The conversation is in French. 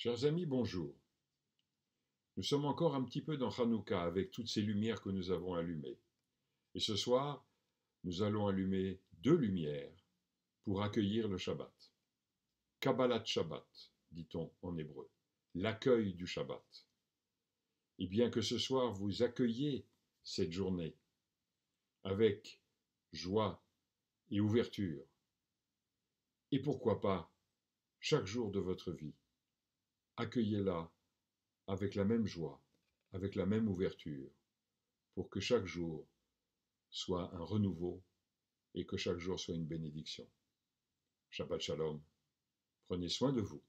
Chers amis, bonjour. Nous sommes encore un petit peu dans Hanouka avec toutes ces lumières que nous avons allumées. Et ce soir, nous allons allumer deux lumières pour accueillir le Shabbat. Kabbalat Shabbat, dit-on en hébreu, l'accueil du Shabbat. Et bien que ce soir vous accueillez cette journée avec joie et ouverture, et pourquoi pas chaque jour de votre vie, accueillez-la avec la même joie, avec la même ouverture, pour que chaque jour soit un renouveau et que chaque jour soit une bénédiction. Shabbat Shalom. Prenez soin de vous.